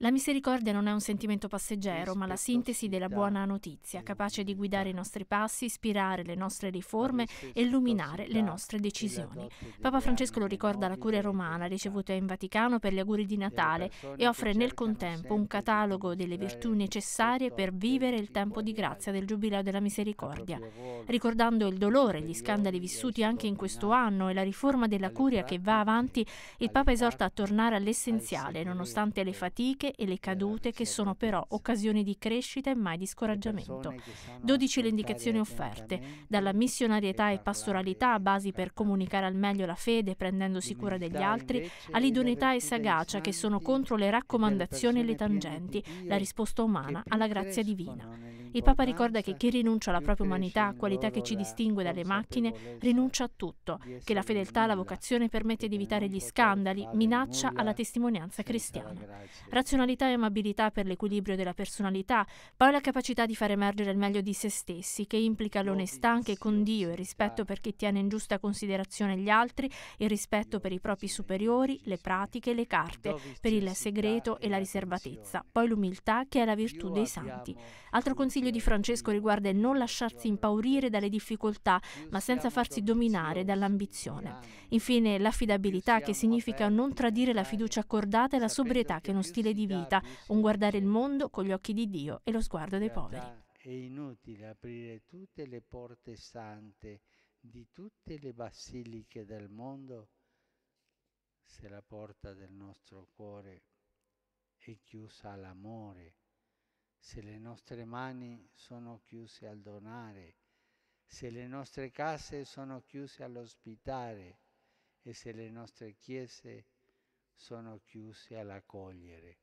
La misericordia non è un sentimento passeggero, ma la sintesi della buona notizia, capace di guidare i nostri passi, ispirare le nostre riforme e illuminare le nostre decisioni. Papa Francesco lo ricorda alla Curia Romana ricevuta in Vaticano per gli auguri di Natale e offre nel contempo un catalogo delle virtù necessarie per vivere il tempo di grazia del Giubileo della Misericordia, ricordando il dolore, gli scandali vissuti anche in questo anno e la riforma della Curia che va avanti, il Papa esorta a tornare all'essenziale, nonostante le fatiche risate e le cadute che sono però occasioni di crescita e mai di scoraggiamento. 12 le indicazioni offerte, dalla missionarietà e pastoralità, basi per comunicare al meglio la fede prendendosi cura degli altri, all'idoneità e sagacia che sono contro le raccomandazioni e le tangenti, la risposta umana alla grazia divina. Il Papa ricorda che chi rinuncia alla propria umanità, qualità che ci distingue dalle macchine, rinuncia a tutto, che la fedeltà alla vocazione permette di evitare gli scandali, minaccia alla testimonianza cristiana. Razionalità e amabilità per l'equilibrio della personalità, poi la capacità di far emergere il meglio di se stessi, che implica l'onestà anche con Dio, il rispetto per chi tiene in giusta considerazione gli altri, il rispetto per i propri superiori, le pratiche, le carte, per il segreto e la riservatezza, poi l'umiltà che è la virtù dei santi. Altro consiglio consiglio di Francesco riguarda il non lasciarsi impaurire dalle difficoltà, ma senza farsi dominare dall'ambizione. Infine, l'affidabilità, che significa non tradire la fiducia accordata e la sobrietà, che è uno stile di vita, un guardare il mondo con gli occhi di Dio e lo sguardo dei poveri. È inutile aprire tutte le porte sante di tutte le basiliche del mondo se la porta del nostro cuore è chiusa all'amore se le nostre mani sono chiuse al donare, se le nostre case sono chiuse all'ospitare e se le nostre chiese sono chiuse all'accogliere.